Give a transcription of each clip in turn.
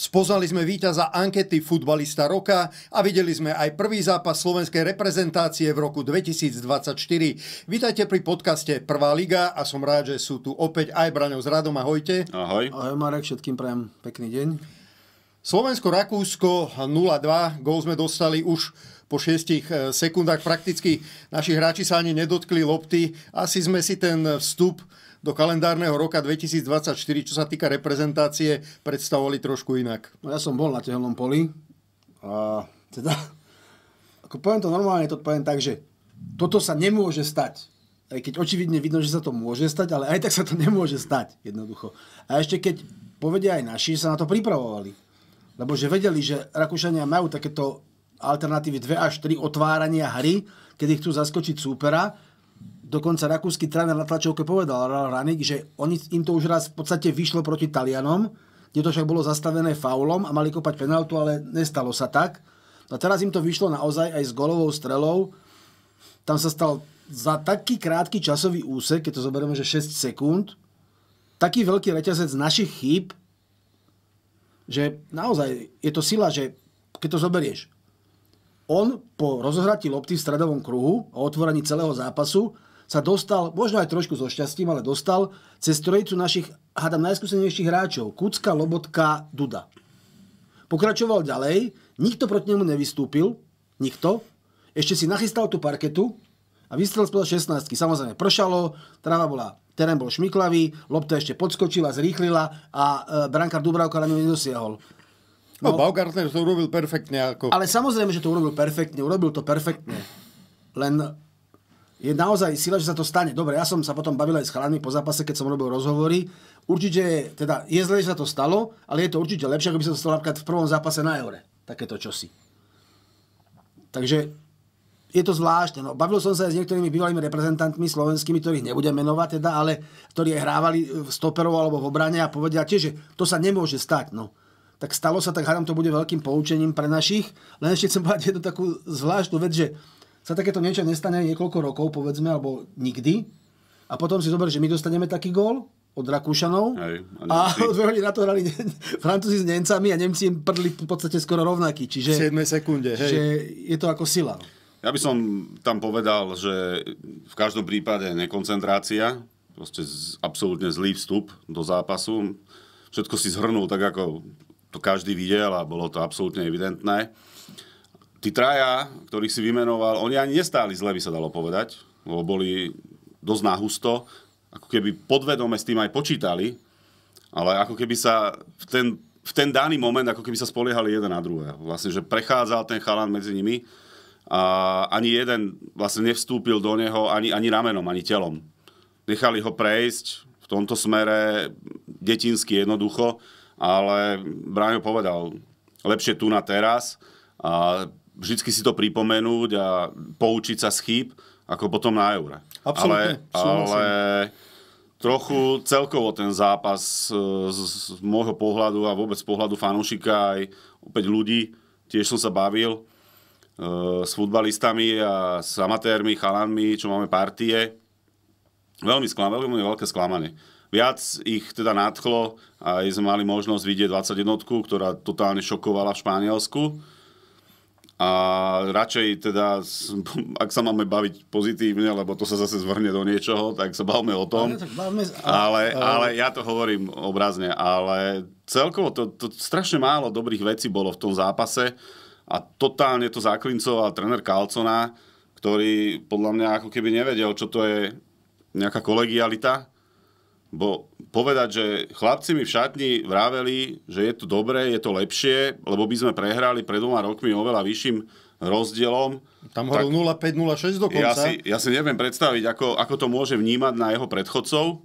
Spoznali sme víťaza ankety futbalista roka a videli sme aj prvý zápas slovenskej reprezentácie v roku 2024. Vítajte pri podcaste Prvá liga a som rád, že sú tu opäť aj Braňo s Radom. Ahojte. Ahoj. Ahoj Marek, všetkým prajem pekný deň. Slovensko-Rakúsko 0-2, gól sme dostali už po šiestich eh, sekundách prakticky naši hráči sa ani nedotkli lopty. Asi sme si ten vstup do kalendárneho roka 2024, čo sa týka reprezentácie, predstavovali trošku inak. No ja som bol na tehelnom poli a teda, ako poviem to normálne, to poviem tak, že toto sa nemôže stať. Aj keď očividne vidno, že sa to môže stať, ale aj tak sa to nemôže stať, jednoducho. A ešte keď povedia aj naši, sa na to pripravovali. Lebo že vedeli, že Rakúšania majú takéto alternatívy 2 až 3 otvárania hry, kedy chcú zaskočiť súpera. Dokonca rakúsky tréner na tlačovke povedal Ranik, že oni, im to už raz v podstate vyšlo proti Talianom, kde to však bolo zastavené faulom a mali kopať penaltu, ale nestalo sa tak. No a teraz im to vyšlo naozaj aj s golovou strelou. Tam sa stal za taký krátky časový úsek, keď to zoberieme, že 6 sekúnd, taký veľký reťazec našich chýb, že naozaj je to sila, že keď to zoberieš, on po rozohratí lopty v stredovom kruhu a otvorení celého zápasu sa dostal, možno aj trošku so šťastím, ale dostal cez trojicu našich, hádam, najskúsenejších hráčov. Kucka, Lobotka, Duda. Pokračoval ďalej, nikto proti nemu nevystúpil, nikto. Ešte si nachystal tú parketu a vystrel spolo 16. Samozrejme pršalo, tráva bola terén bol šmiklavý, lopta ešte podskočila, zrýchlila a e, Dubravka na ňu nedosiahol. No, no Baugartner to urobil perfektne. Ako... Ale samozrejme, že to urobil perfektne, urobil to perfektne. Len je naozaj sila, že sa to stane. Dobre, ja som sa potom bavil aj s chalami po zápase, keď som robil rozhovory. Určite, teda je zle, že sa to stalo, ale je to určite lepšie, ako by sa to stalo napríklad v prvom zápase na Eure. Takéto čosi. Takže je to zvláštne. No, bavil som sa aj s niektorými bývalými reprezentantmi slovenskými, ktorých nebudem menovať teda, ale ktorí hrávali v stoperov alebo v obrane a povedia tiež, že to sa nemôže stať. No tak stalo sa, tak hádam, to bude veľkým poučením pre našich. Len ešte chcem povedať jednu takú zvláštnu vec, že sa takéto niečo nestane niekoľko rokov, povedzme, alebo nikdy. A potom si zober, že my dostaneme taký gól od Rakúšanov Hej, a, a dve hodiny na to hrali Francúzi s Nemcami a Nemci im prdli v podstate skoro rovnaký. Čiže, 7 sekunde, hej. Čiže je to ako sila. Ja by som tam povedal, že v každom prípade nekoncentrácia, proste z, absolútne zlý vstup do zápasu. Všetko si zhrnul tak, ako to každý videl a bolo to absolútne evidentné. Tí traja, ktorých si vymenoval, oni ani nestáli zle, by sa dalo povedať, lebo boli dosť nahusto, ako keby podvedome s tým aj počítali, ale ako keby sa v ten, v ten daný moment, ako keby sa spoliehali jeden na druhého. Vlastne, že prechádzal ten chalan medzi nimi a ani jeden vlastne nevstúpil do neho ani, ani ramenom, ani telom. Nechali ho prejsť v tomto smere detinsky jednoducho ale Braňo povedal, lepšie tu na teraz a vždycky si to pripomenúť a poučiť sa z chýb, ako potom na eure. Absolutne. Ale, ale trochu celkovo ten zápas e, z, z môjho pohľadu a vôbec z pohľadu fanúšika aj opäť ľudí, tiež som sa bavil e, s futbalistami a s amatérmi, chalanmi, čo máme partie. Veľmi sklamané, veľmi veľké sklamanie. Viac ich teda nadchlo a sme mali možnosť vidieť 21, ktorá totálne šokovala v Španielsku. A radšej teda, ak sa máme baviť pozitívne, lebo to sa zase zvrne do niečoho, tak sa bavme o tom. Ale, ale ja to hovorím obrazne, ale celkovo to, to strašne málo dobrých vecí bolo v tom zápase a totálne to zaklincoval trener Kalcona, ktorý podľa mňa ako keby nevedel, čo to je nejaká kolegialita Bo povedať, že chlapci mi v šatni vraveli, že je to dobré, je to lepšie, lebo by sme prehrali pred dvoma rokmi oveľa vyšším rozdielom. Tam hovoril 0,5-0,6 dokonca. Ja si, ja si neviem predstaviť, ako, ako to môže vnímať na jeho predchodcov.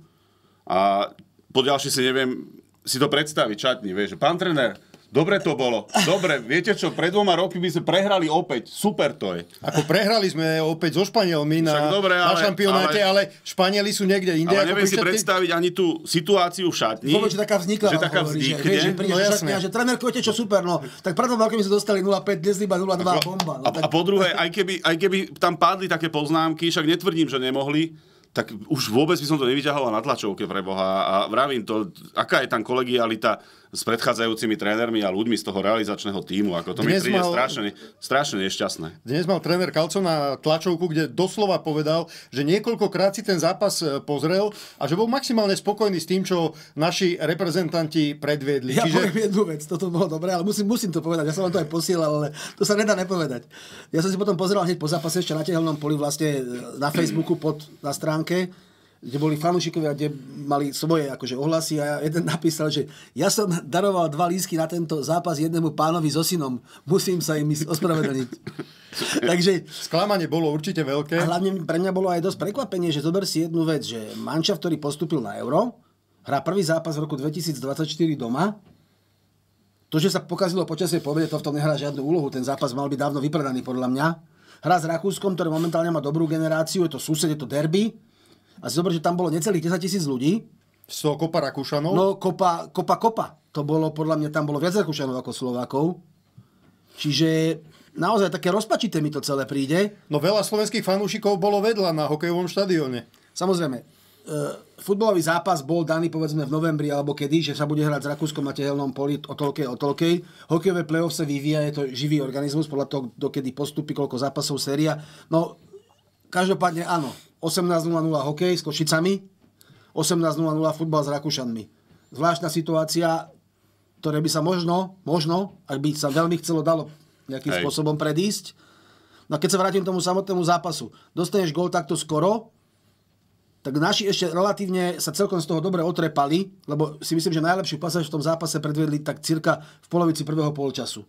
A po ďalšie si neviem si to predstaviť, čatni. vieš. Pán trener, Dobre to bolo. Dobre, viete čo, pred dvoma roky by sme prehrali opäť. Super to je. Ako prehrali sme opäť so Španielmi na, dobre, ale, na šampionáte, ale, ale Španieli sú niekde inde. Ale neviem si predstaviť ani tú situáciu v šatni. Vôbec, že taká vznikla. Že taká vznikne. Že, že, no, že tréner Kote, čo super, no. Tak pred dvoma by sme dostali 0,5, dnes iba 0,2 ako, bomba. No, a, tak... a, po druhé, aj keby, aj keby tam padli také poznámky, však netvrdím, že nemohli, tak už vôbec by som to nevyťahoval na tlačovke pre Boha. A vravím to, aká je tam kolegialita s predchádzajúcimi trénermi a ľuďmi z toho realizačného týmu. Ako to dnes mi príde mal, strašne, strašne nešťastné. Dnes mal tréner Kalco na tlačovku, kde doslova povedal, že niekoľkokrát si ten zápas e, pozrel a že bol maximálne spokojný s tým, čo naši reprezentanti predviedli. Ja Čiže... poviem jednu vec, toto bolo dobré, ale musím, musím to povedať, ja som vám to aj posielal, ale to sa nedá nepovedať. Ja som si potom pozeral hneď po zápase ešte na tehelnom poli vlastne e, na Facebooku pod, na stránke kde boli fanúšikovia, kde mali svoje akože ohlasy a jeden napísal, že ja som daroval dva lísky na tento zápas jednému pánovi so synom, musím sa im ospravedlniť. Takže... Sklamanie bolo určite veľké. A hlavne pre mňa bolo aj dosť prekvapenie, že zober si jednu vec, že manča, ktorý postúpil na Euro, hrá prvý zápas v roku 2024 doma, to, že sa pokazilo počasie povede, to v tom nehrá žiadnu úlohu. Ten zápas mal byť dávno vypredaný, podľa mňa. Hra s Rakúskom, ktoré momentálne má dobrú generáciu, je to sused, je to derby a si zober, že tam bolo necelých 10 tisíc ľudí. Z toho kopa Rakúšanov? No, kopa, kopa, kopa. To bolo, podľa mňa, tam bolo viac Rakúšanov ako Slovákov. Čiže naozaj také rozpačité mi to celé príde. No veľa slovenských fanúšikov bolo vedľa na hokejovom štadióne. Samozrejme, e, futbalový zápas bol daný povedzme v novembri alebo kedy, že sa bude hrať s Rakúskom na tehelnom poli o toľkej, o toľkej. Hokejové play-off sa vyvíja, je to živý organizmus podľa toho, dokedy postupí, koľko zápasov séria. No, každopádne áno. 18.00 hokej s Košicami, 18.00 futbal s Rakúšanmi. Zvláštna situácia, ktoré by sa možno, možno, ak by sa veľmi chcelo dalo nejakým Hej. spôsobom predísť. No a keď sa vrátim k tomu samotnému zápasu, dostaneš gol takto skoro, tak naši ešte relatívne sa celkom z toho dobre otrepali, lebo si myslím, že najlepšiu pasáž v tom zápase predvedli tak cirka v polovici prvého polčasu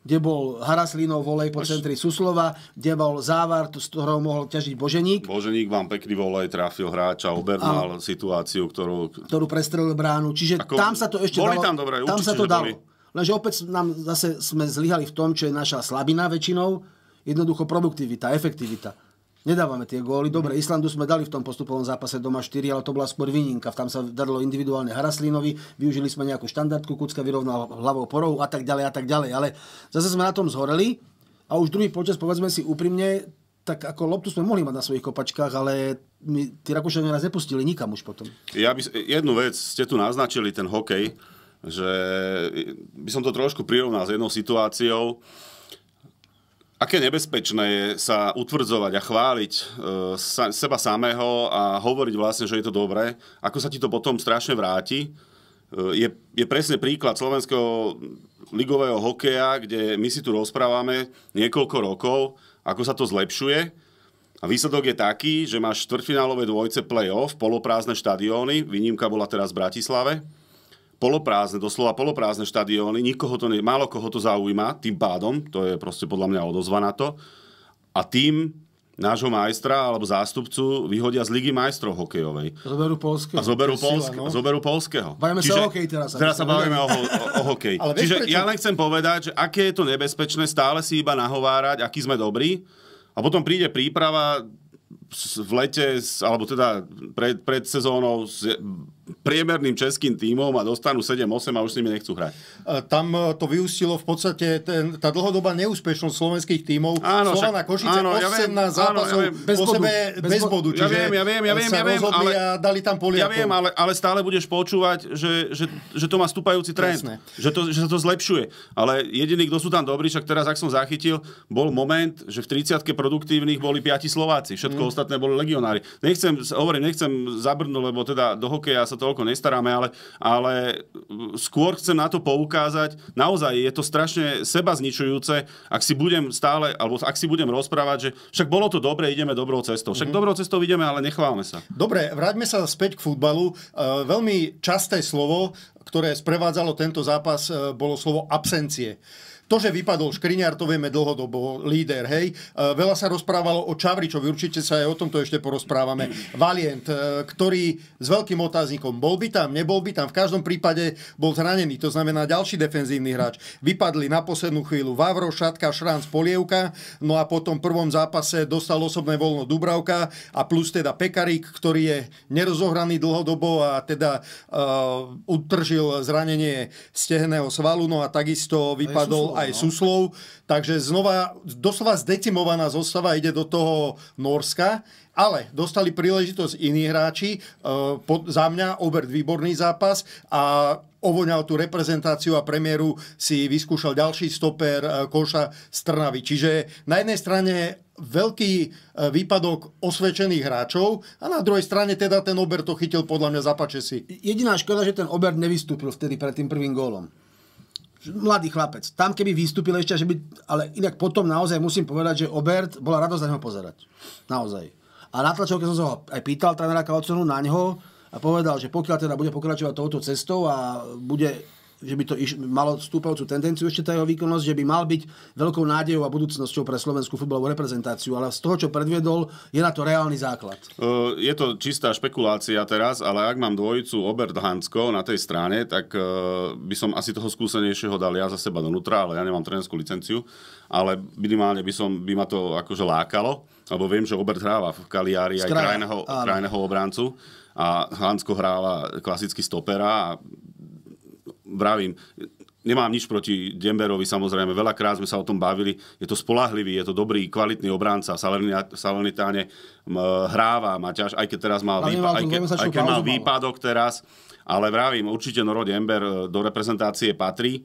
kde bol Haraslinov volej po centri Suslova, kde bol Závar, z ktorého mohol ťažiť Boženík. Boženík vám pekný volej, trafil hráča, obernal situáciu, ktorú... Ktorú prestrelil bránu. Čiže Ako... tam sa to ešte boli dalo. tam dobré, tam sa to dalo. Boli. Lenže opäť nám zase sme zlyhali v tom, čo je naša slabina väčšinou, jednoducho produktivita, efektivita Nedávame tie góly. Dobre, Islandu sme dali v tom postupovom zápase doma 4, ale to bola skôr výnimka. Tam sa darilo individuálne Haraslínovi, využili sme nejakú štandardku, Kucka vyrovnal hlavou porou a tak ďalej a tak ďalej. Ale zase sme na tom zhoreli a už druhý počas, povedzme si úprimne, tak ako loptu sme mohli mať na svojich kopačkách, ale my, tí Rakúšania nás nepustili nikam už potom. Ja by, jednu vec, ste tu naznačili ten hokej, že by som to trošku prirovnal s jednou situáciou, Aké nebezpečné je sa utvrdzovať a chváliť e, sa, seba samého a hovoriť vlastne, že je to dobré, ako sa ti to potom strašne vráti, e, je, je presne príklad slovenského ligového hokeja, kde my si tu rozprávame niekoľko rokov, ako sa to zlepšuje. A výsledok je taký, že máš štvrtfinálové dvojce play-off, poloprázdne štadióny, výnimka bola teraz v Bratislave, poloprázdne, doslova poloprázdne štadióny, nikoho to ne, málo koho to zaujíma, tým pádom, to je proste podľa mňa odozva na to, a tým nášho majstra alebo zástupcu vyhodia z Ligy majstrov hokejovej. Zoberú Polského. A zoberú, Polsk- no? zoberú Polského. Bavíme Čiže, sa o hokej teraz. Teraz sa bavíme o, ho- o, o hokej. Ale Čiže prečo? ja len chcem povedať, že aké je to nebezpečné stále si iba nahovárať, aký sme dobrí. A potom príde príprava v lete, alebo teda pred, pred sezónou priemerným českým tímom a dostanú 7-8 a už s nimi nechcú hrať. E, tam e, to vyústilo v podstate ten, tá dlhodobá neúspešnosť slovenských tímov. Áno, Slovana Košice áno, 8 ja zápasov áno, ja viem, bez po sebe bez, bez bodu. Ja viem, ja viem, ja viem, ja viem, ale, a dali tam Ja viem, ale, ale stále budeš počúvať, že, že, že to má stúpajúci trend. Že, to, že sa to zlepšuje. Ale jediný, kto sú tam dobrí, však teraz, ak som zachytil, bol moment, že v 30 produktívnych boli 5 Slováci. Všetko mm. ostatné boli legionári. Nechcem, hovorím, nechcem zabrnúť, lebo teda do hokeja sa toľko nestaráme, ale, ale skôr chcem na to poukázať. Naozaj je to strašne seba zničujúce, ak si budem stále, alebo ak si budem rozprávať, že však bolo to dobre, ideme dobrou cestou. Však mm-hmm. dobrou cestou ideme, ale nechváme sa. Dobre, vráťme sa späť k futbalu. E, veľmi časté slovo, ktoré sprevádzalo tento zápas, e, bolo slovo absencie. To, že vypadol Škriňar, to vieme dlhodobo, líder, hej. E, veľa sa rozprávalo o Čavričovi, určite sa aj o tomto ešte porozprávame. Valient, e, ktorý s veľkým otáznikom, bol by tam, nebol by tam, v každom prípade bol zranený, to znamená ďalší defenzívny hráč. Vypadli na poslednú chvíľu Vavro, Šatka, Šránc, Polievka, no a potom v prvom zápase dostal osobné voľno Dubravka a plus teda Pekarík, ktorý je nerozohraný dlhodobo a teda uh, utržil zranenie stehného svalu, no a takisto vypadol aj no. Suslov, takže znova, doslova zdecimovaná zostava ide do toho Norska, ale dostali príležitosť iní hráči, e, pod, za mňa Obert výborný zápas a ovoňal tú reprezentáciu a premiéru si vyskúšal ďalší stoper e, Koša Strnavy. Čiže na jednej strane veľký e, výpadok osvedčených hráčov a na druhej strane teda ten Obert to chytil podľa mňa za si. Jediná škoda, že ten Ober nevystúpil vtedy pred tým prvým gólom mladý chlapec. Tam keby vystúpil ešte, že by... Ale inak potom naozaj musím povedať, že Obert bola radosť na ňo pozerať. Naozaj. A na tlačovke som sa ho aj pýtal, trénera Kalconu, na neho a povedal, že pokiaľ teda bude pokračovať touto cestou a bude že by to iš, malo stúpajúcu tendenciu ešte tá jeho výkonnosť, že by mal byť veľkou nádejou a budúcnosťou pre slovenskú futbalovú reprezentáciu, ale z toho, čo predviedol, je na to reálny základ. Uh, je to čistá špekulácia teraz, ale ak mám dvojicu Obert Hansko na tej strane, tak uh, by som asi toho skúsenejšieho dal ja za seba donútra, ale ja nemám trénerskú licenciu, ale minimálne by, som, by ma to akože lákalo, lebo viem, že Obert hráva v Kaliári aj krajného, krajného obráncu a Hansko hráva klasicky stopera a vravím, nemám nič proti Demberovi, samozrejme, veľakrát sme sa o tom bavili, je to spolahlivý, je to dobrý, kvalitný obránca, Salernitáne hráva, má ťaž, aj keď teraz mal, výpa- aj ke, aj keď mal výpadok teraz, ale vravím, určite Noro Dember e, do reprezentácie patrí,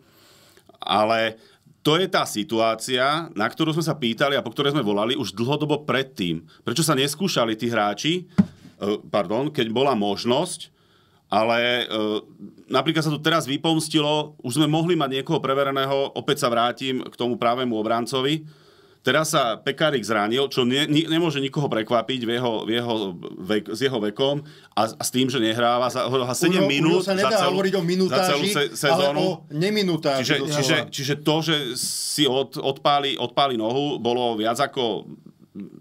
ale to je tá situácia, na ktorú sme sa pýtali a po ktorej sme volali už dlhodobo predtým. Prečo sa neskúšali tí hráči, e, pardon, keď bola možnosť, ale e, napríklad sa to teraz vypomstilo, už sme mohli mať niekoho prevereného, opäť sa vrátim k tomu právemu obrancovi. Teraz sa Pekárik zranil, čo ne, ne, nemôže nikoho prekvapiť v jeho, v jeho vek, s jeho vekom a, a s tým, že nehráva za, za 7 Uňo, minút. sa nedá za celú, hovoriť o za celú se, sezónu. ale o neminutáži. Čiže, čiže, čiže to, že si od, odpáli, odpáli nohu, bolo viac ako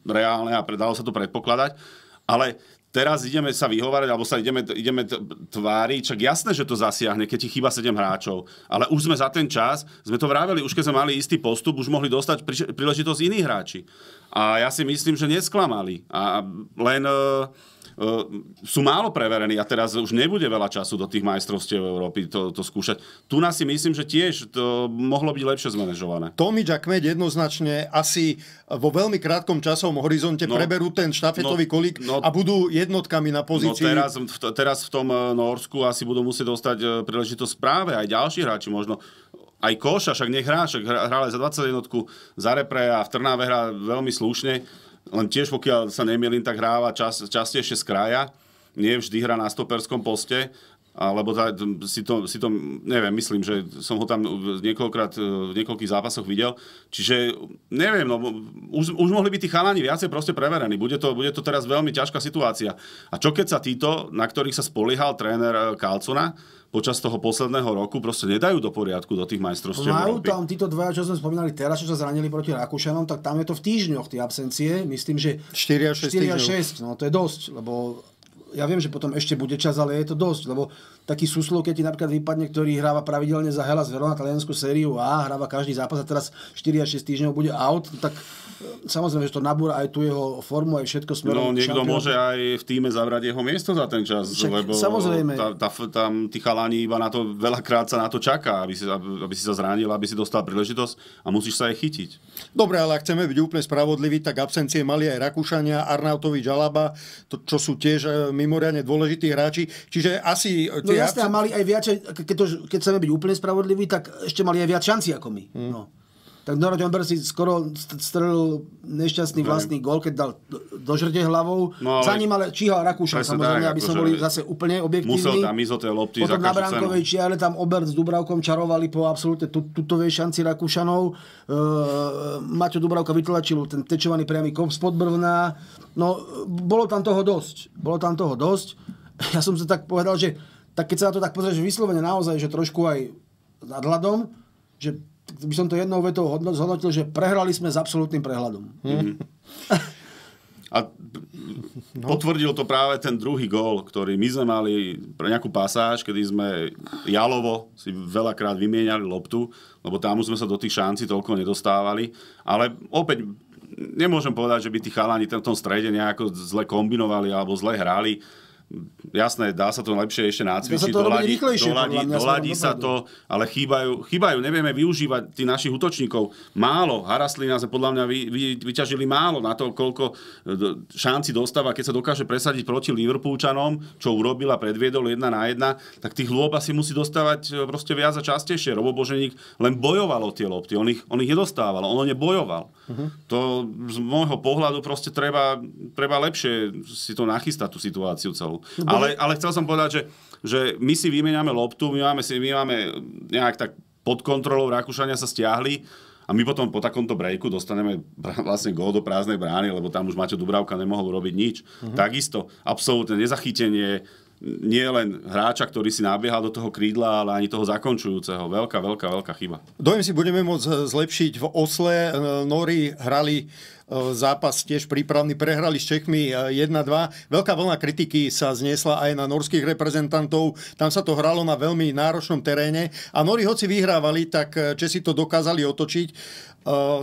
reálne a predalo sa to predpokladať. Ale teraz ideme sa vyhovárať, alebo sa ideme, ideme tváriť, čak jasné, že to zasiahne, keď ti chýba 7 hráčov, ale už sme za ten čas, sme to vraveli, už keď sme mali istý postup, už mohli dostať príležitosť iní hráči. A ja si myslím, že nesklamali. A len... Uh, Ehm, sú málo preverení a teraz už nebude veľa času do tých majstrovstiev Európy to, to skúšať. Tu nás si myslím, že tiež to mohlo byť lepšie zmanéžované. Tomič a Kmeď jednoznačne asi vo veľmi krátkom časovom horizonte no, preberú ten štafetový no, kolík no, a budú jednotkami na no pozícii. No teraz, v, teraz v tom e, Norsku asi budú musieť dostať e, príležitosť práve aj ďalší hráči možno aj Koša, však nech hrá, však hrá, hrá za 21 za repre a v Trnáve hrá veľmi slušne len tiež, pokiaľ sa nemýlim, tak hráva čas, častejšie z kraja. Nie vždy hrá na stoperskom poste alebo tá, si, to, si to, neviem, myslím, že som ho tam niekoľkokrát e, v niekoľkých zápasoch videl. Čiže neviem, no, už, už mohli byť tí chalani viacej proste preverení. Bude to, bude to teraz veľmi ťažká situácia. A čo keď sa títo, na ktorých sa spoliehal tréner Kalcuna, e, počas toho posledného roku proste nedajú do poriadku do tých majstrovstiev Majú Európy. tam títo dvaja, čo sme spomínali teraz, čo sa zranili proti Rakúšanom, tak tam je to v týždňoch tie absencie. Myslím, že 4 až 6 4 6, no to je dosť, lebo ja viem, že potom ešte bude čas, ale je to dosť, lebo taký súslov, keď ti napríklad vypadne, ktorý hráva pravidelne za Hellas Verona taliansku sériu A, hráva každý zápas a teraz 4 až 6 týždňov bude out, no tak e, samozrejme, že to nabúra aj tu jeho formu, aj všetko smerom. No niekto šampiónu. môže aj v týme zabrať jeho miesto za ten čas, Však, lebo samozrejme. Tá, tá, tam tí chalani iba na to, veľakrát sa na to čaká, aby si, aby si sa zranil, aby si dostal príležitosť a musíš sa aj chytiť. Dobre, ale ak chceme byť úplne spravodliví, tak absencie mali aj Rakúšania, Arnautovi, Žalaba, to, čo sú tiež e, mimoriadne dôležití hráči. Čiže asi... E, tie ja jasné, a mali aj viac, keď, to, keď sa byť úplne spravodlivý, tak ešte mali aj viac šanci ako my. Mm. No. Tak Norad Jomber si skoro strelil nešťastný ne. vlastný gol, keď dal do žrde hlavou. No, ale... Za ním ale číhal Rakúšan, samozrejme, tak, aby sme boli zase úplne objektívni. Musel tam ísť tej lopty Potom na Brankovej cenu. čiare tam Obert s Dubravkom čarovali po absolútne tutovej šanci Rakúšanov. E, Maťo Dubravka vytlačil ten tečovaný priamy kop spod brvna. No, e, bolo tam toho dosť. Bolo tam toho dosť. Ja som sa tak povedal, že tak keď sa na to tak pozrieš vyslovene naozaj, že trošku aj nadhľadom, že by som to jednou vetou zhodnotil, že prehrali sme s absolútnym prehľadom. Hmm. A no. potvrdil to práve ten druhý gól, ktorý my sme mali pre nejakú pasáž, kedy sme jalovo si veľakrát vymieniali loptu, lebo tam už sme sa do tých šanci toľko nedostávali. Ale opäť nemôžem povedať, že by tí chalani v tom strede nejako zle kombinovali alebo zle hrali jasné, dá sa to lepšie ešte nacvičiť, doladí, doladí, doladí sa to, ale chýbajú, chýbajú, nevieme využívať tých našich útočníkov. Málo, Haraslina sa podľa mňa vy, vy, vyťažili málo na to, koľko e, šanci dostáva, keď sa dokáže presadiť proti Liverpoolčanom, čo urobil a predviedol jedna na jedna, tak tých lôb asi musí dostávať e, proste viac a častejšie. Robo Boženík len bojoval o tie lopty, on ich, on ich nedostával, on o ne bojoval. Uh-huh. To z môjho pohľadu proste treba, treba lepšie si to nachystať, tú situáciu celú spolu. ale, ale chcel som povedať, že, že my si vymeniame loptu, my máme, si, my máme nejak tak pod kontrolou, Rakúšania sa stiahli a my potom po takomto breaku dostaneme vlastne gól do prázdnej brány, lebo tam už Maťo Dubravka nemohol robiť nič. Uh-huh. Takisto, absolútne nezachytenie, nie len hráča, ktorý si nabiehal do toho krídla, ale ani toho zakončujúceho. Veľká, veľká, veľká chyba. Dojem si budeme môcť e, zlepšiť v Osle. E, Nori hrali zápas tiež prípravný, prehrali s Čechmi 1-2. E, Veľká vlna kritiky sa zniesla aj na norských reprezentantov. Tam sa to hralo na veľmi náročnom teréne a Nori hoci vyhrávali, tak e, Česi to dokázali otočiť. E,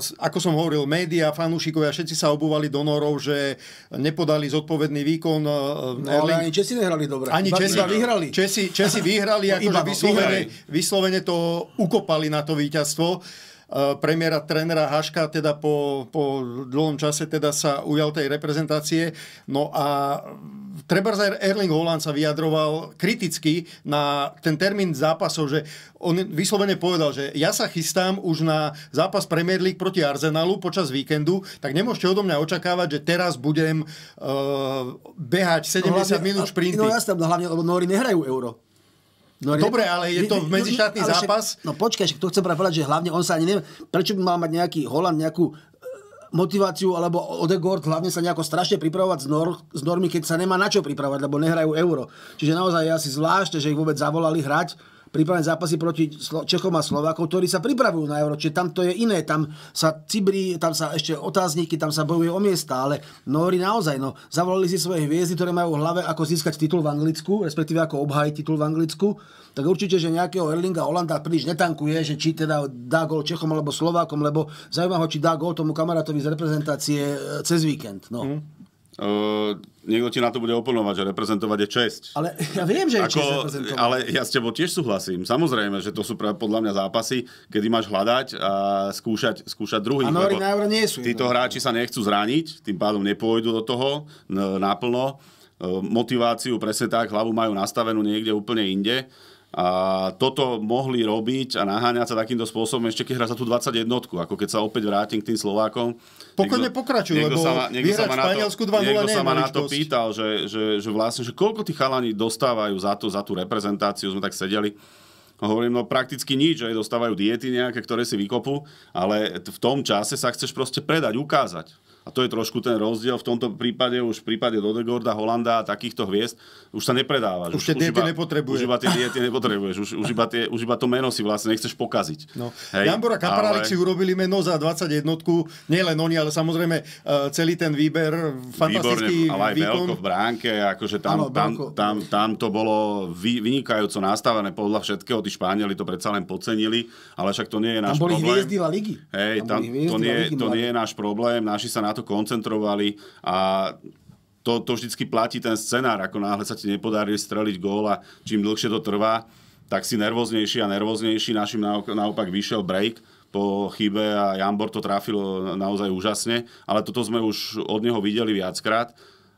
ako som hovoril, média, fanúšikovia, všetci sa obúvali do norov, že nepodali zodpovedný výkon. No, ale ani Česi nehrali dobre. Ani Česi, iba vyhrali. Česi, Česi vyhrali, akože no, vyslovene, vyslovene to ukopali na to víťazstvo. Eh, premiéra trénera Haška teda po, po dlhom čase teda sa ujal tej reprezentácie. No a treba Erling Holland sa vyjadroval kriticky na ten termín zápasov, že on vyslovene povedal, že ja sa chystám už na zápas Premier League proti Arsenalu počas víkendu, tak nemôžete odo mňa očakávať, že teraz budem uh, behať 70 no, hlavne, minút šprinty. No no hlavne, lebo Nóri nehrajú euro. No, Dobre, ale je to medzištátny však, zápas. No počkaj, však to chcem povedať, že hlavne on sa ani neviem, prečo by mal mať nejaký Holand nejakú e, motiváciu, alebo Odegord hlavne sa nejako strašne pripravovať z, nor, z normy, keď sa nemá na čo pripravať, lebo nehrajú euro. Čiže naozaj je asi zvláštne, že ich vôbec zavolali hrať prípadne zápasy proti Čechom a Slovákom, ktorí sa pripravujú na Euro. Čiže tam to je iné, tam sa cibrí, tam sa ešte otázniky, tam sa bojuje o miesta, ale Nóri naozaj, no, zavolali si svoje hviezdy, ktoré majú v hlave, ako získať titul v Anglicku, respektíve ako obhajiť titul v Anglicku, tak určite, že nejakého Erlinga Holanda príliš netankuje, že či teda dá gol Čechom alebo Slovákom, lebo zaujíma ho, či dá gol tomu kamarátovi z reprezentácie e, cez víkend. No. Mm. Uh, niekto ti na to bude oponovať, že reprezentovať je česť. Ale ja viem, že je Ako, Ale ja s tebou tiež súhlasím. Samozrejme, že to sú pra, podľa mňa zápasy, kedy máš hľadať a skúšať, skúšať druhý. A Nori na nie sú. Títo hráči sa nechcú zraniť, tým pádom nepôjdu do toho naplno. Motiváciu presne tak, hlavu majú nastavenú niekde úplne inde a toto mohli robiť a naháňať sa takýmto spôsobom ešte keď hrá za tú 21, ako keď sa opäť vrátim k tým Slovákom. Pokojne pokračuj, lebo sa ma, niekto sa ma na to, niekto sa ma na to pýtal, že, že, že vlastne, že koľko tí chalani dostávajú za, to, za tú reprezentáciu, sme tak sedeli. Hovorím, no prakticky nič, že dostávajú diety nejaké, ktoré si vykopú, ale v tom čase sa chceš proste predať, ukázať. A to je trošku ten rozdiel. V tomto prípade už v prípade Dodegorda, Holanda a takýchto hviezd už sa nepredávaš. Už, už tie diety nepotrebuješ. Už iba tie diety nepotrebuješ. Už, už, iba tie, už iba to meno si vlastne nechceš pokaziť. No. Hej, Jambora Kaprarik ale... si urobili meno za 21. Nielen oni, ale samozrejme e, celý ten výber. Fantastický Výborne, ale aj výkon. Belko v bránke. Akože tam, ano, tam, tam, tam, to bolo vynikajúco nastavené podľa všetkého. Tí Španieli to predsa len podcenili, ale však to nie je náš tam boli problém. Hviezdy La Ligi. Hej, tam, tam to, nie, to nie je náš problém. Naši sa na to koncentrovali a to, to vždycky platí ten scenár, ako náhle sa ti nepodarí streliť gól a čím dlhšie to trvá, tak si nervóznejší a nervóznejší. Našim naopak vyšiel break po chybe a Jambor to trafil naozaj úžasne, ale toto sme už od neho videli viackrát,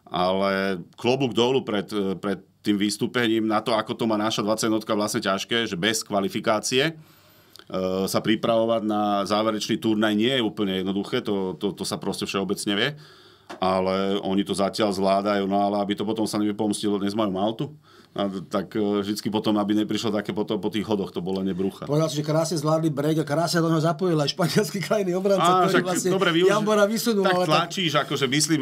ale klobúk dolu pred, pred tým vystúpením na to, ako to má naša 21 vlastne ťažké, že bez kvalifikácie, Eh, sa pripravovať na záverečný turnaj nie je úplne jednoduché, to, to, to sa proste všeobecne vie, ale oni to zatiaľ zvládajú, no ale aby to potom sa nevypomstilo, dnes majú Maltu, a tak eh, vždycky potom, aby neprišlo také potom po tých hodoch, to bolo nebrucha. Povedal si, že krásne zvládli break a krásne do neho zapojil aj španielský krajný obranca, ktorý vlastne dobre, využi... Jambora vysunul. Tak ale tlačíš, tak... akože myslím,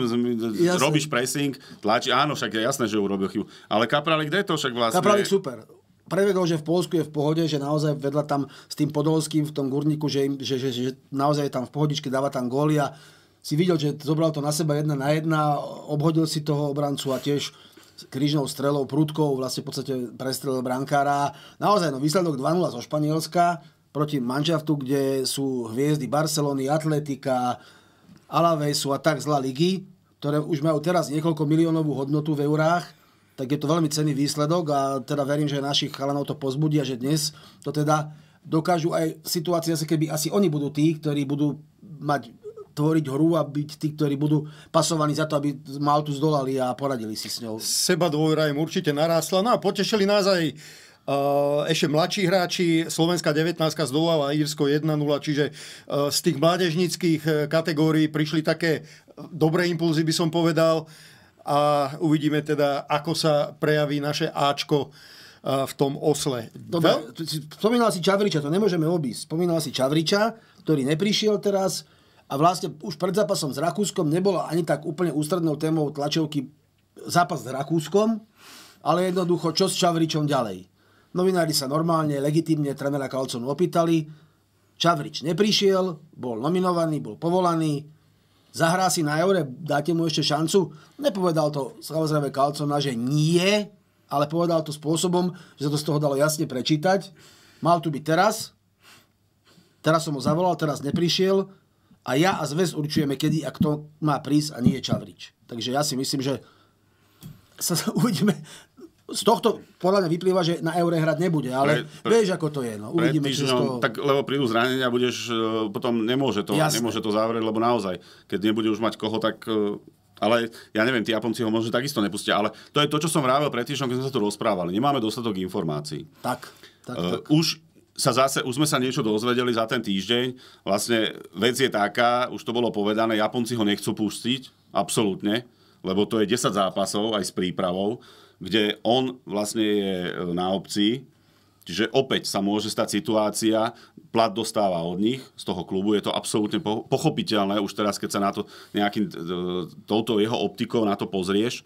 jasne. robíš pressing, tlačíš, áno, však je jasné, že urobil chybu. Ale Kapralik, kde je to však vlastne? Kapralik super prevedol, že v Polsku je v pohode, že naozaj vedľa tam s tým Podolským v tom gurníku, že, že, že, že naozaj je tam v pohodičke, dáva tam góly a si videl, že zobral to na seba jedna na jedna, obhodil si toho obrancu a tiež krížnou strelou, prúdkou, vlastne v podstate prestrelil brankára. Naozaj, no výsledok 2-0 zo Španielska proti manžaftu, kde sú hviezdy Barcelony, Atletika, Alavesu a tak zla ligy, ktoré už majú teraz niekoľko miliónovú hodnotu v eurách tak je to veľmi cenný výsledok a teda verím, že našich chalanov to pozbudia, že dnes to teda dokážu aj situácie, keby asi oni budú tí, ktorí budú mať tvoriť hru a byť tí, ktorí budú pasovaní za to, aby Maltu zdolali a poradili si s ňou. Seba dôvera im určite narásla. No a potešili nás aj e, ešte mladší hráči, Slovenská 19 zdoláva Írsko 1-0, čiže e, z tých mládežnických e, kategórií prišli také dobré impulzy, by som povedal a uvidíme teda, ako sa prejaví naše Ačko v tom osle. Dobre, spomínal si Čavriča, to nemôžeme obísť. Spomínal si Čavriča, ktorý neprišiel teraz a vlastne už pred zápasom s Rakúskom nebola ani tak úplne ústrednou témou tlačovky zápas s Rakúskom, ale jednoducho, čo s Čavričom ďalej? Novinári sa normálne, legitimne trenera Kalconu opýtali. Čavrič neprišiel, bol nominovaný, bol povolaný, zahrá si na Eure, dáte mu ešte šancu? Nepovedal to samozrejme Kalcona, že nie, ale povedal to spôsobom, že sa to z toho dalo jasne prečítať. Mal tu byť teraz, teraz som ho zavolal, teraz neprišiel a ja a zväz určujeme, kedy a kto má prísť a nie je Čavrič. Takže ja si myslím, že sa uvidíme z tohto podľa mňa vyplýva, že na eure hrať nebude, ale pre, pre, vieš, ako to je. No. Uvidíme, týždňom, toho... tak, lebo prídu zranenia, budeš, e, potom nemôže to, Jasne. nemôže to zavrieť, lebo naozaj, keď nebude už mať koho, tak e, ale ja neviem, tí Japonci ho možno takisto nepustia, ale to je to, čo som vravil pred týždňom, keď sme sa tu rozprávali. Nemáme dostatok informácií. Tak, tak, uh, tak. Už sa zase, už sme sa niečo dozvedeli za ten týždeň. Vlastne vec je taká, už to bolo povedané, Japonci ho nechcú pustiť, absolútne, lebo to je 10 zápasov aj s prípravou kde on vlastne je e, na obci, čiže opäť sa môže stať situácia, plat dostáva od nich, z toho klubu, je to absolútne pochopiteľné, už teraz, keď sa na to nejakým e, touto jeho optikou na to pozrieš,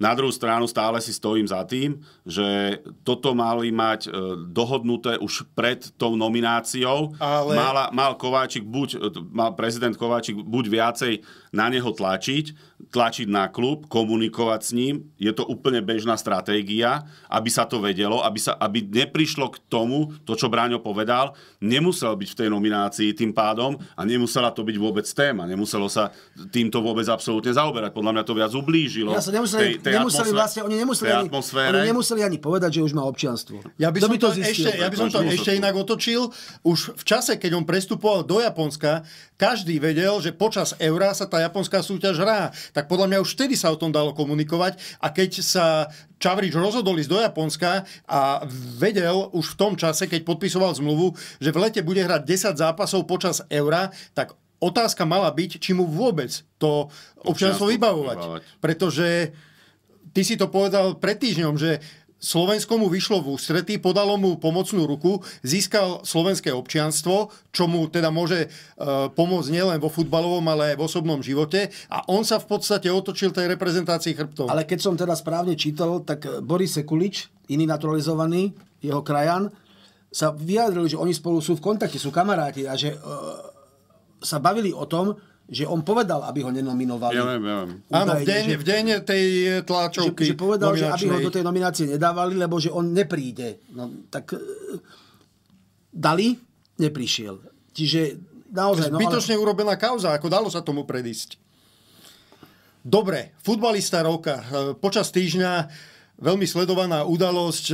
na druhú stranu stále si stojím za tým, že toto mali mať e, dohodnuté už pred tou nomináciou. Ale... Mala, mal Kováčik buď, mal prezident Kováčik buď viacej na neho tlačiť, tlačiť na klub, komunikovať s ním. Je to úplne bežná stratégia, aby sa to vedelo, aby, sa, aby neprišlo k tomu, to čo Bráňo povedal, nemusel byť v tej nominácii tým pádom a nemusela to byť vôbec téma, nemuselo sa týmto vôbec absolútne zaoberať. Podľa mňa to viac ublížilo. Ja sa nemuseli, tej, tej nemuseli atmosfé- vlastne, oni nemuseli, ani, atmosfére. oni nemuseli ani povedať, že už má občianstvo. Ja by som to, to zistil, ešte, ja by som to ešte inak otočil. Už v čase, keď on prestupoval do Japonska, každý vedel, že počas eura sa tá japonská súťaž hrá. Tak podľa mňa už vtedy sa o tom dalo komunikovať a keď sa Čavrič rozhodol ísť do Japonska a vedel už v tom čase, keď podpisoval zmluvu, že v lete bude hrať 10 zápasov počas Eura, tak otázka mala byť, či mu vôbec to občianstvo vybavovať. Pretože ty si to povedal pred týždňom, že Slovensko mu vyšlo v ústretí, podalo mu pomocnú ruku, získal slovenské občianstvo, čo mu teda môže e, pomôcť nielen vo futbalovom, ale aj v osobnom živote. A on sa v podstate otočil tej reprezentácii chrbtov. Ale keď som teda správne čítal, tak e, Boris Sekulič, iný naturalizovaný, jeho krajan, sa vyjadril, že oni spolu sú v kontakte, sú kamaráti a že uh, sa bavili o tom, že on povedal, aby ho nenominovali. Ja viem, ja viem. Áno, v deň, že, v deň tej eh, tlačovky že, že povedal, nominačnej. že aby ho do tej nominácie nedávali, lebo že on nepríde. No, tak eh, dali, neprišiel. Čiže naozaj... Zbytočne no, ale... urobená kauza, ako dalo sa tomu predísť. Dobre, futbalista roka. Eh, počas týždňa veľmi sledovaná udalosť,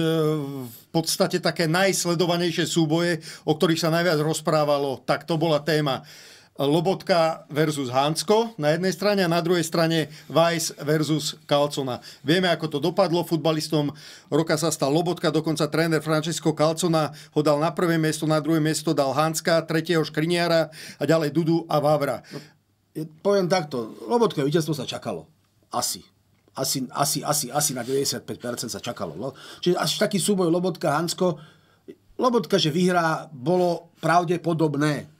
v podstate také najsledovanejšie súboje, o ktorých sa najviac rozprávalo. Tak to bola téma Lobotka versus Hánsko na jednej strane a na druhej strane Weiss versus Kalcona. Vieme, ako to dopadlo. Futbalistom roka sa stal Lobotka, dokonca tréner Francesco Kalcona ho dal na prvé miesto, na druhé miesto dal Hánska, tretieho Škriniara a ďalej Dudu a Vavra. No, poviem takto, Lobotka víťazstvo sa čakalo. Asi. Asi, asi, asi, asi na 95% sa čakalo. No, čiže až taký súboj Lobotka-Hansko, Lobotka, že vyhrá, bolo pravdepodobné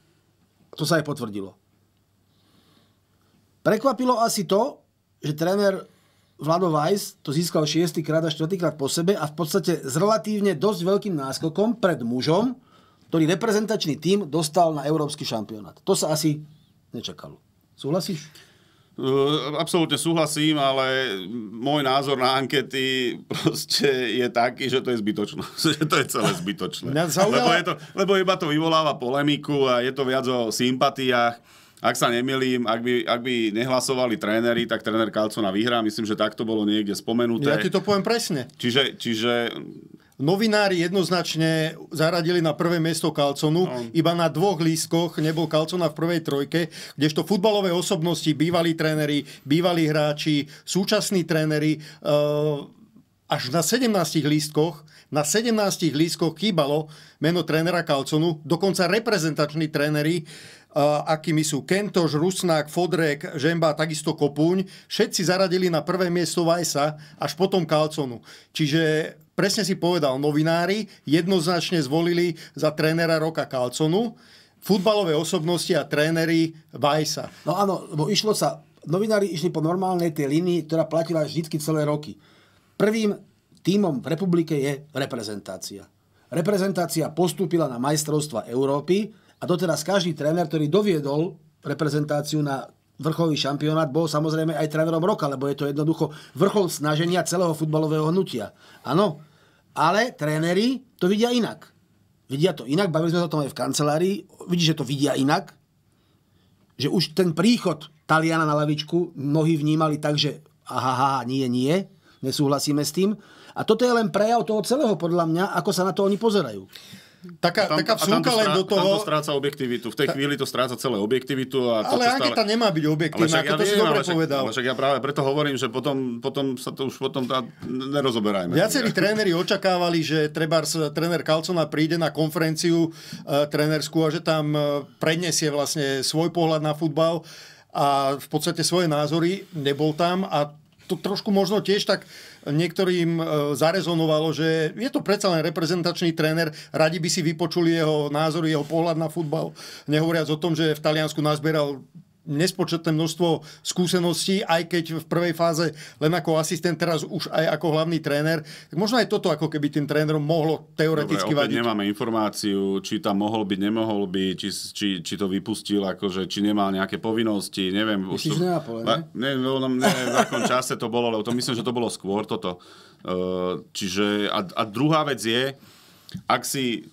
to sa aj potvrdilo. Prekvapilo asi to, že tréner Vlado Weiss to získal 6. krát a 4. krát po sebe a v podstate s relatívne dosť veľkým náskokom pred mužom, ktorý reprezentačný tým dostal na európsky šampionát. To sa asi nečakalo. Súhlasíš? Eh, absolútne súhlasím, ale môj názor na ankety proste je taký, že to je zbytočné. že to je celé zbytočné. Lebo, je to, lebo iba to vyvoláva polemiku a je to viac o sympatiách. Ak sa nemilím, ak by, ak by nehlasovali tréneri, tak tréner Kalcona vyhrá. Myslím, že takto bolo niekde spomenuté. Ja ti to poviem presne. Čiže, čiže Novinári jednoznačne zaradili na prvé miesto Kalconu, no. iba na dvoch lískoch nebol Kalcona v prvej trojke, kdežto futbalové osobnosti, bývalí tréneri, bývalí hráči, súčasní tréneri, eh, až na 17 lístkoch na 17 lístkoch chýbalo meno trénera Kalconu, dokonca reprezentační tréneri, eh, akými sú Kentoš, Rusnák, Fodrek, Žemba, takisto Kopuň, všetci zaradili na prvé miesto Vajsa až potom Kalconu. Čiže presne si povedal, novinári jednoznačne zvolili za trénera Roka Kalconu, futbalové osobnosti a tréneri Vajsa. No áno, lebo išlo sa, novinári išli po normálnej tej línii, ktorá platila vždy celé roky. Prvým týmom v republike je reprezentácia. Reprezentácia postúpila na majstrovstva Európy a doteraz každý tréner, ktorý doviedol reprezentáciu na vrcholový šampionát bol samozrejme aj trénerom roka, lebo je to jednoducho vrchol snaženia celého futbalového hnutia. Áno, ale tréneri to vidia inak. Vidia to inak, bavili sme sa o tom aj v kancelárii, vidí, že to vidia inak, že už ten príchod Taliana na lavičku mnohí vnímali tak, že aha, aha nie, nie, nesúhlasíme s tým. A toto je len prejav toho celého, podľa mňa, ako sa na to oni pozerajú. Taká, tam, taká vsúka len do toho... Tam to stráca objektivitu. V tej ta... chvíli to stráca celé objektivitu. A ale to, stále... anketa nemá byť objektívna, ako ja to viem, si dobre ale však, povedal. Ale však ja práve preto hovorím, že potom, potom sa to už potom tá, nerozoberajme. Viacerí tréneri očakávali, že treba tréner Kalcona príde na konferenciu e, eh, trénerskú a že tam eh, predniesie vlastne svoj pohľad na futbal a v podstate svoje názory. Nebol tam a to trošku možno tiež tak niektorým e, zarezonovalo, že je to predsa len reprezentačný tréner, radi by si vypočuli jeho názory, jeho pohľad na futbal. Nehovoriac o tom, že v Taliansku nazbieral nespočetné množstvo skúseností, aj keď v prvej fáze len ako asistent, teraz už aj ako hlavný tréner. Tak možno aj toto ako keby tým trénerom mohlo teoreticky Dobre, vadiť. nemáme informáciu, či tam mohol byť, nemohol byť, či, či, či to vypustil, akože, či nemal nejaké povinnosti, neviem. Myslíš už to... Neapole, ne? Ne, no, no, ne, v akom čase to bolo, lebo to myslím, že to bolo skôr toto. Eh, čiže, a, a druhá vec je, ak si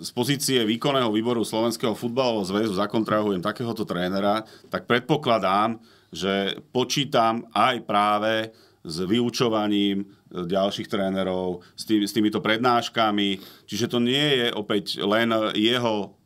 z pozície výkonného výboru Slovenského futbalového zväzu zakontrahujem takéhoto trénera, tak predpokladám, že počítam aj práve s vyučovaním e, ďalších trénerov, s, tý, s týmito prednáškami. Čiže to nie je opäť len jeho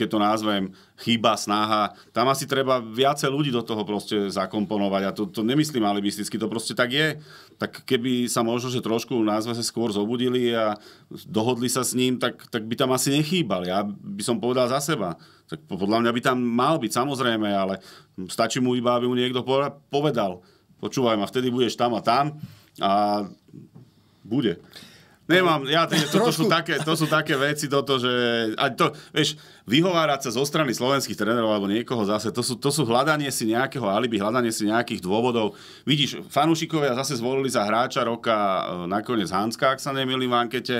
keď to názvem, chyba, snaha. Tam asi treba viacej ľudí do toho proste zakomponovať a to, to nemyslím alibisticky, to proste tak je. Tak keby sa možno, že trošku názve sa skôr zobudili a dohodli sa s ním, tak, tak by tam asi nechýbal. Ja by som povedal za seba. Tak podľa mňa by tam mal byť, samozrejme, ale stačí mu iba, aby mu niekto povedal, počúvaj ma, vtedy budeš tam a tam a bude. Nemám, ja to, to, to, sú také, to sú také veci toto, že... A to, vieš, vyhovárať sa zo strany slovenských trénerov alebo niekoho zase, to sú, to sú hľadanie si nejakého alibi, hľadanie si nejakých dôvodov. Vidíš, fanúšikovia zase zvolili za hráča roka e, nakoniec Hanska, ak sa nemýlim v ankete,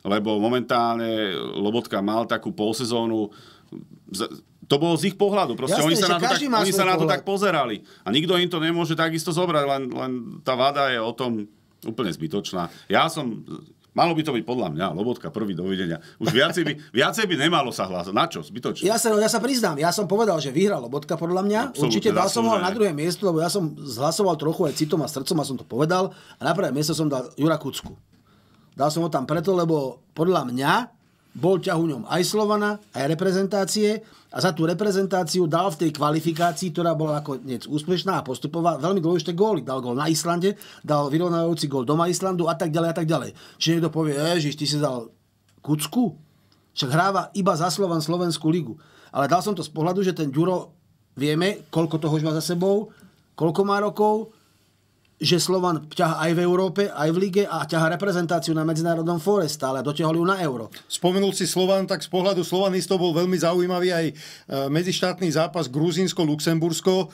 lebo momentálne Lobotka mal takú polsezónu to bolo z ich pohľadu. Jasne, oni, sa na, to tak, oni sa na to tak pozerali. A nikto im to nemôže takisto zobrať, len, len tá vada je o tom úplne zbytočná. Ja som Malo by to byť podľa mňa, Lobotka, prvý dovidenia. Už viacej by, viacej by nemalo sa hlásať. Na čo? Zbytočne. Ja sa, ja sa priznám, ja som povedal, že vyhral Lobotka podľa mňa. Absolutne, Určite dal som ho na druhé miesto, lebo ja som zhlasoval trochu aj citom a srdcom a som to povedal. A na prvé miesto som dal Jura Kucku. Dal som ho tam preto, lebo podľa mňa bol ťahuňom aj Slovana, aj reprezentácie a za tú reprezentáciu dal v tej kvalifikácii, ktorá bola nakoniec úspešná a postupová, veľmi dôležité góly. Dal gól na Islande, dal vyrovnávajúci gól doma Islandu a tak ďalej a tak ďalej. Čiže niekto povie, že ty si dal Kucku? Však hráva iba za Slovan Slovenskú ligu. Ale dal som to z pohľadu, že ten Ďuro vieme, koľko toho už má za sebou, koľko má rokov, že Slovan ťaha aj v Európe, aj v lige a ťaha reprezentáciu na medzinárodnom fóre stále a dotiahol ju na euro. Spomenul si Slovan, tak z pohľadu Slovanistov bol veľmi zaujímavý aj e, medzištátny zápas Gruzínsko-Luxembursko. E,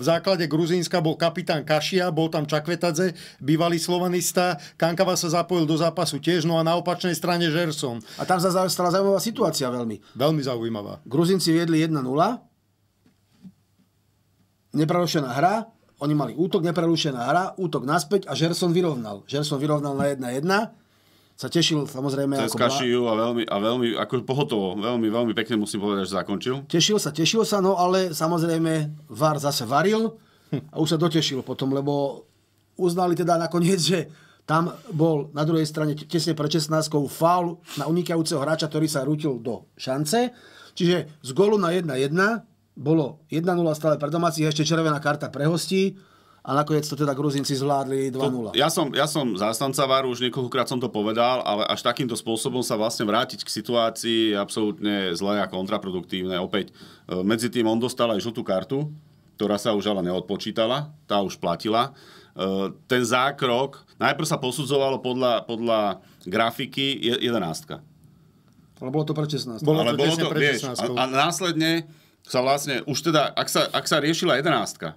v základe Gruzínska bol kapitán Kašia, bol tam Čakvetadze, bývalý slovanista. Kankava sa zapojil do zápasu tiež, no a na opačnej strane Žerson. A tam sa stala zaujímavá situácia veľmi. Veľmi zaujímavá. Gruzinci viedli 1-0, neprerušená hra, oni mali útok, neprerušená hra, útok naspäť a Gerson vyrovnal. Gerson vyrovnal na 1-1 sa tešil samozrejme. Cez ako Kašiu a veľmi, a veľmi ako pohotovo, veľmi, veľmi pekne musím povedať, že zakončil. Tešil sa, tešil sa, no ale samozrejme VAR zase varil a už sa dotešil potom, lebo uznali teda nakoniec, že tam bol na druhej strane tesne pre 16 faul na unikajúceho hráča, ktorý sa rútil do šance. Čiže z golu na bolo 1-0 stále pre domácich, ešte červená karta pre hostí a nakoniec to teda Gruzinci zvládli 2-0. ja, som, ja som zástanca VARu, už niekoľkokrát som to povedal, ale až takýmto spôsobom sa vlastne vrátiť k situácii je absolútne zlé a kontraproduktívne. Opäť, e, medzi tým on dostal aj žltú kartu, ktorá sa už ale neodpočítala, tá už platila. E, ten zákrok, najprv sa posudzovalo podľa, podľa grafiky 11. Ale bolo to pre 16. Bolo ale to bolo to, pre 16. A, a následne sa vlastne, už teda, ak sa, ak sa riešila jedenástka,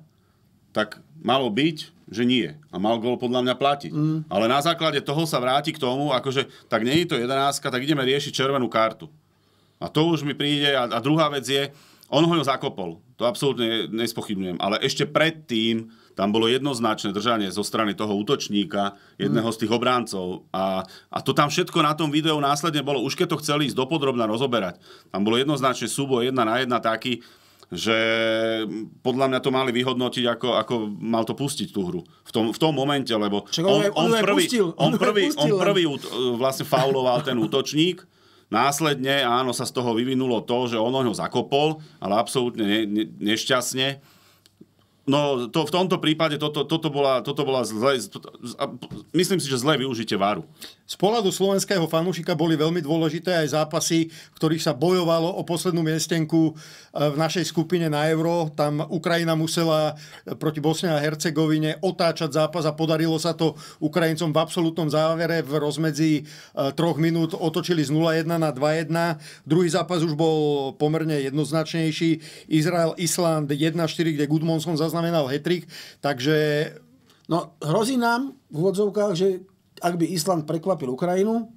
tak malo byť, že nie. A mal gol podľa mňa platiť. Mm. Ale na základe toho sa vráti k tomu, akože tak nie je to jedenástka, tak ideme riešiť červenú kartu. A to už mi príde. A, a druhá vec je, on ho zakopol, to absolútne nespochybňujem, ale ešte predtým tam bolo jednoznačné držanie zo strany toho útočníka, jedného z tých obráncov. A, a to tam všetko na tom videu následne bolo, už keď to chceli ísť dopodrobne rozoberať. Tam bolo jednoznačne súboj jedna na jedna taký, že podľa mňa to mali vyhodnotiť, ako, ako mal to pustiť tú hru. V tom, v tom momente, lebo on, on, on, prvý, on, prvý, on prvý, vlastne fauloval ten útočník Následne, áno, sa z toho vyvinulo to, že on ho zakopol, ale absolútne ne, ne, nešťastne No to, v tomto prípade toto, toto bola, toto bola zle, toto, myslím si, že zle využite varu. Z pohľadu slovenského fanúšika boli veľmi dôležité aj zápasy, v ktorých sa bojovalo o poslednú miestenku e, v našej skupine na Euro. Tam Ukrajina musela e, proti Bosne a Hercegovine otáčať zápas a podarilo sa to Ukrajincom v absolútnom závere v rozmedzi e, troch minút otočili z 0-1 na 2-1. Druhý zápas už bol pomerne jednoznačnejší. Izrael-Island 1-4, kde Gudmonson zaznamenal zaznamenal hetrik, takže... No, hrozí nám v úvodzovkách, že ak by Island prekvapil Ukrajinu,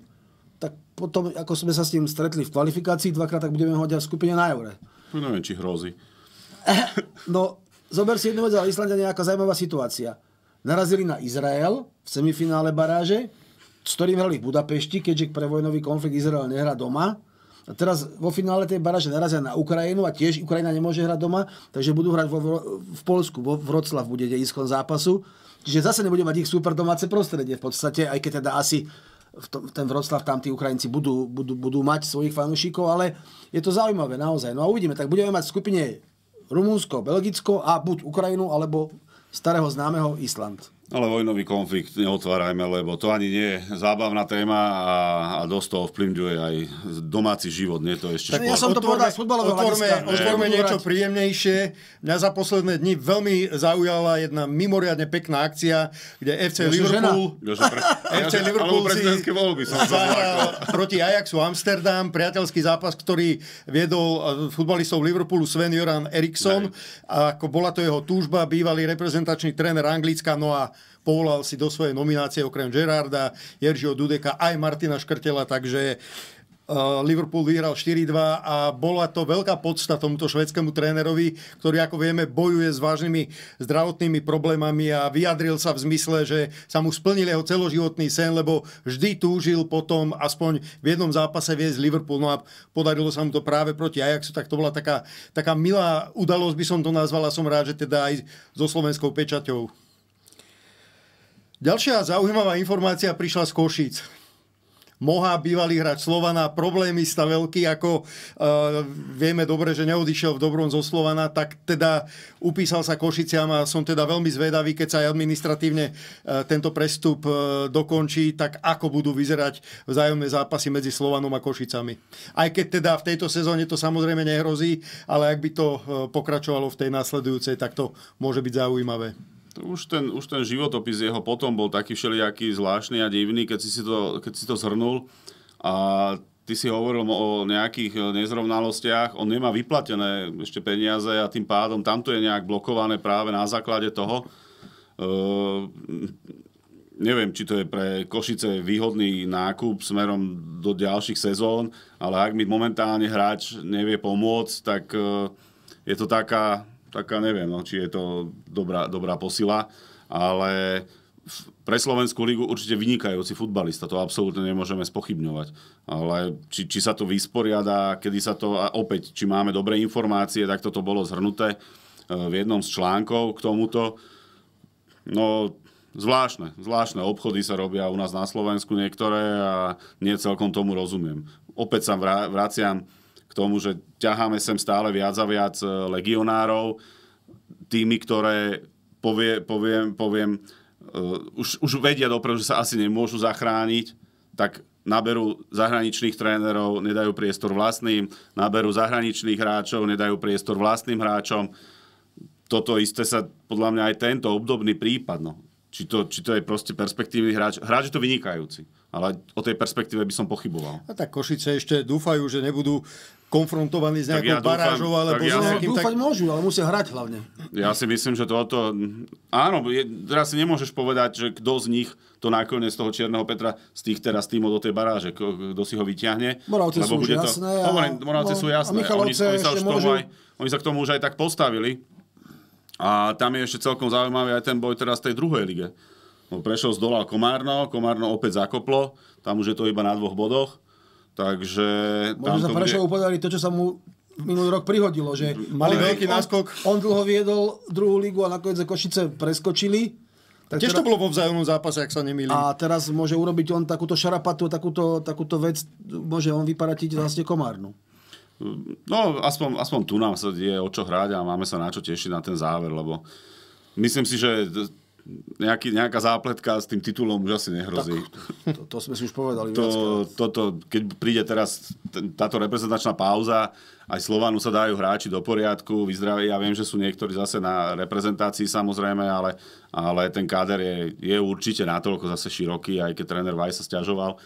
tak potom, ako sme sa s ním stretli v kvalifikácii dvakrát, tak budeme hoďať v skupine na Eure. No, neviem, či hrozí. Eh, no, zober si jednu vec, ale Islandia nejaká zaujímavá situácia. Narazili na Izrael v semifinále baráže, s ktorým hrali v Budapešti, keďže pre vojnový konflikt Izrael nehrá doma teraz vo finále tej baráže narazia na Ukrajinu a tiež Ukrajina nemôže hrať doma, takže budú hrať vo, v Polsku, vo Vroclav bude dejiskom zápasu. Čiže zase nebude mať ich super domáce prostredie v podstate, aj keď teda asi v tom, ten Vroclav tam tí Ukrajinci budú, budú, budú mať svojich fanúšikov, ale je to zaujímavé naozaj. No a uvidíme, tak budeme mať v skupine Rumunsko, Belgicko a buď Ukrajinu alebo starého známeho Island. Ale vojnový konflikt neotvárajme, lebo to ani nie je zábavná téma a, a dosť toho vplyvňuje aj domáci život, nie to ešte Ja som to povedal z futbalového otvorme, otvorme niečo príjemnejšie. Mňa za posledné dni veľmi zaujala jedna mimoriadne pekná akcia, kde FC Jože Liverpool... pre... FC Liverpool si voľby, som proti Ajaxu Amsterdam, priateľský zápas, ktorý viedol e, futbalistov Liverpoolu Sven Joran Eriksson. Ako bola to jeho túžba, bývalý reprezentačný tréner Anglická. no a povolal si do svojej nominácie okrem Gerarda, Jeržiho Dudeka aj Martina Škrtela, takže eh, Liverpool vyhral 4-2 a bola to veľká podsta tomuto švedskému trénerovi, ktorý, ako vieme, bojuje s vážnymi zdravotnými problémami a vyjadril sa v zmysle, že sa mu splnil jeho celoživotný sen, lebo vždy túžil potom aspoň v jednom zápase viesť Liverpool. No a podarilo sa mu to práve proti Ajaxu, tak to bola taká, taká milá udalosť, by som to nazvala. Som rád, že teda aj so slovenskou pečaťou. Ďalšia zaujímavá informácia prišla z Košic. Moha, bývalý hráč Slovana, problémy veľký. ako e, vieme dobre, že neodišiel v dobrom zo Slovana, tak teda upísal sa Košiciam a som teda veľmi zvedavý, keď sa aj administratívne e, tento prestup e, dokončí, tak ako budú vyzerať vzájomné zápasy medzi Slovanom a Košicami. Aj keď teda v tejto sezóne to samozrejme nehrozí, ale ak by to e, pokračovalo v tej následujúcej, tak to môže byť zaujímavé už ten, už ten životopis jeho potom bol taký všelijaký zvláštny a divný, keď si to, keď si to zhrnul. A ty si hovoril o nejakých nezrovnalostiach, on nemá vyplatené ešte peniaze a tým pádom tamto je nejak blokované práve na základe toho. E, neviem, či to je pre Košice výhodný nákup smerom do ďalších sezón, ale ak mi momentálne hráč nevie pomôcť, tak ehm, je to taká taká neviem, no, či je to dobrá, dobrá posila, ale pre Slovenskú ligu určite vynikajúci futbalista, to absolútne nemôžeme spochybňovať. Ale či, či sa to vysporiada, kedy sa to, a opäť, či máme dobré informácie, tak toto bolo zhrnuté e, v jednom z článkov k tomuto. No, zvláštne, zvláštne obchody sa robia u nás na Slovensku niektoré a nie celkom tomu rozumiem. Opäť sa vraciam tomu, že ťaháme sem stále viac a viac e, legionárov, tými, ktoré povie, poviem, poviem uh, už, už vedia dopredu, že sa asi nemôžu zachrániť, tak naberú zahraničných trénerov, nedajú priestor vlastným, naberú zahraničných hráčov, nedajú priestor vlastným hráčom. Toto isté sa podľa mňa aj tento obdobný prípad. No. Či, to, či to je proste perspektívny hráč. Hráč je to vynikajúci ale o tej perspektíve by som pochyboval. A tak Košice ešte dúfajú, že nebudú konfrontovaní s nejakou ja barážou alebo tak ja s nejakým... Dúfať tak... môžu, ale musia hrať hlavne. Ja si myslím, že toto... Áno, je, teraz si nemôžeš povedať, že kto z nich to nakoniec toho Čierneho Petra z tých teraz týmov do tej baráže, kto si ho vyťahne. Moravce sú bude to... A... Hovorím, Moravce no, sú jasné. A oni, oni, sa už môžu... aj, oni sa k tomu už aj tak postavili. A tam je ešte celkom zaujímavý aj ten boj teraz tej druhej lige No Prešov zdolal Komárno, Komárno opäť zakoplo, tam už je to iba na dvoch bodoch. Takže... Možno sa Prešovu bude... podarí to, čo sa mu minulý rok prihodilo, že mm. mali on, veľký náskok. On, on dlho viedol druhú ligu a nakoniec Košice preskočili. Tak Tiež teraz, to bolo vo vzájomnom zápase, ak sa nemýlim. A teraz môže urobiť on takúto šarapatu, takúto, takúto vec, môže on vyparatiť vlastne komárnu. No, aspoň, aspoň tu nám sa je o čo hrať a máme sa na čo tešiť na ten záver, lebo myslím si, že nejaký, nejaká zápletka s tým titulom už asi nehrozí. Tak, to, to sme si už povedali. To, to, to, keď príde teraz táto reprezentačná pauza, aj Slovanu sa dajú hráči do poriadku, vyzdraví. Ja viem, že sú niektorí zase na reprezentácii samozrejme, ale, ale ten káder je, je určite natoľko zase široký, aj keď tréner Vaj sa stiažoval,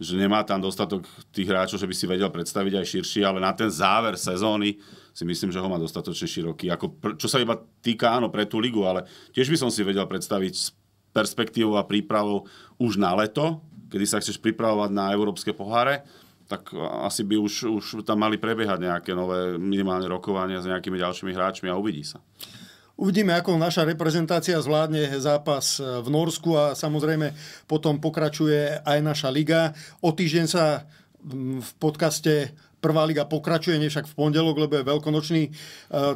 že nemá tam dostatok tých hráčov, že by si vedel predstaviť aj širší, ale na ten záver sezóny si myslím, že ho má dostatočne široký. Ako, čo sa iba týka, áno, pre tú ligu, ale tiež by som si vedel predstaviť s perspektívou a prípravou už na leto, kedy sa chceš pripravovať na európske poháre, tak asi by už, už tam mali prebiehať nejaké nové minimálne rokovania s nejakými ďalšími hráčmi a uvidí sa. Uvidíme, ako naša reprezentácia zvládne zápas v Norsku a samozrejme potom pokračuje aj naša liga. O týždeň sa v podcaste Prvá liga pokračuje, nie však v pondelok, lebo je veľkonočný, e,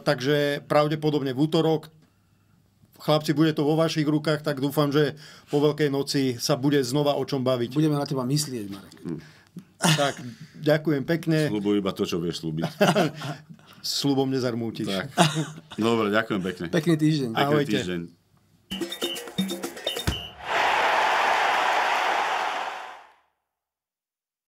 takže pravdepodobne v útorok. Chlapci, bude to vo vašich rukách, tak dúfam, že po Veľkej noci sa bude znova o čom baviť. Budeme na teba myslieť, Marek. Tak, ďakujem pekne. Slubuj iba to, čo vieš slúbiť. slubom nezarmútiš. Tak. Dobre, ďakujem pekne. Pekný týždeň. Pekný Ahojte. týždeň.